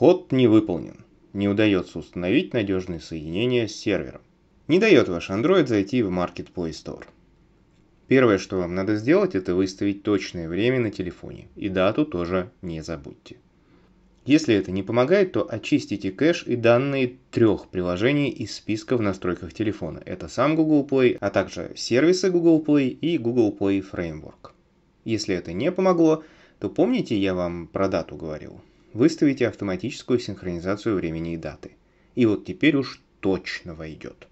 Ход не выполнен. Не удается установить надежные соединения с сервером. Не дает ваш Android зайти в Market Play Store. Первое, что вам надо сделать, это выставить точное время на телефоне. И дату тоже не забудьте. Если это не помогает, то очистите кэш и данные трех приложений из списка в настройках телефона. Это сам Google Play, а также сервисы Google Play и Google Play Framework. Если это не помогло, то помните, я вам про дату говорил? Выставите автоматическую синхронизацию времени и даты. И вот теперь уж точно войдет.